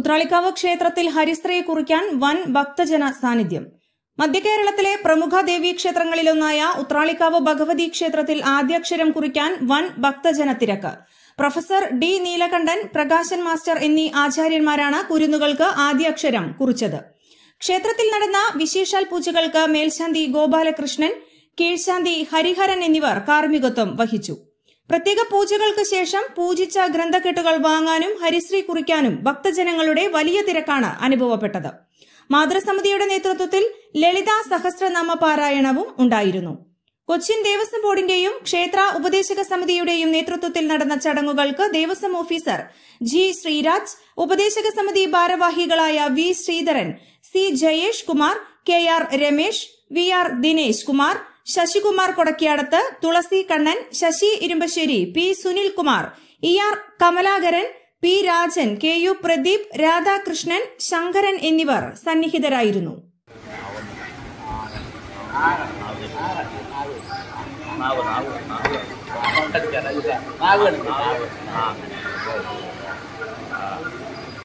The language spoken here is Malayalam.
കുത്രാളിക്കാവ് ക്ഷേത്രത്തിൽ ഹരിസ്ത്രീയെ കുറിക്കാൻ വൻ ഭക്തജന സാന്നിധ്യം മധ്യകേരളത്തിലെ പ്രമുഖ ക്ഷേത്രങ്ങളിലൊന്നായ ഉത്രാളിക്കാവ് ഭഗവതി ക്ഷേത്രത്തിൽ ആദ്യാക്ഷരം കുറിക്കാൻ വൻ ഭക്തജന തിരക്ക് professor D Neelakantan Prakashan master എന്നീ ആചാര്യന്മാരാണ് കുരുന്നുകൾക്ക് ആദ്യാക്ഷരം കുറിച്ചത് ക്ഷേത്രത്തിൽ നടന്ന വിശേഷാൽ പൂജകൾക്ക് മേൽശാന്തി ഗോപാലകൃഷ്ണൻ കീഴ്ശാന്തി ഹരിഹരൻ എന്നിവർ കാർമ്മികത്വം വഹിച്ചു പ്രത്യേക പൂജകൾക്ക് ശേഷം പൂജിച്ച ഗ്രന്ഥക്കെട്ടുകൾ വാങ്ങാനും ഹരിശ്രീ കുറിക്കാനും ഭക്തജനങ്ങളുടെ വലിയ തിരക്കാണ് അനുഭവപ്പെട്ടത് മാതൃസമിതിയുടെ നേതൃത്വത്തിൽ ലളിത സഹസ്രനാമ പാരായണവും ഉണ്ടായിരുന്നു കൊച്ചിൻ ദേവസ്വം ബോർഡിന്റെയും ക്ഷേത്ര ഉപദേശക സമിതിയുടെയും നേതൃത്വത്തിൽ നടന്ന ചടങ്ങുകൾക്ക് ദേവസ്വം ഓഫീസർ ജി ശ്രീരാജ് ഉപദേശക സമിതി ഭാരവാഹികളായ V Sreedharan C Jayesh Kumar K R Ramesh V R Dinesh Kumar Sasikumar Kodakkiyadathu Thulasi Kannan Sasi Irumbassery P Sunilkumar E R Kamalakaran P Rajan K U Pradeep Radhakrishnan Sankaran എന്നിവർ സന്നിഹിതരായിരുന്നു ആ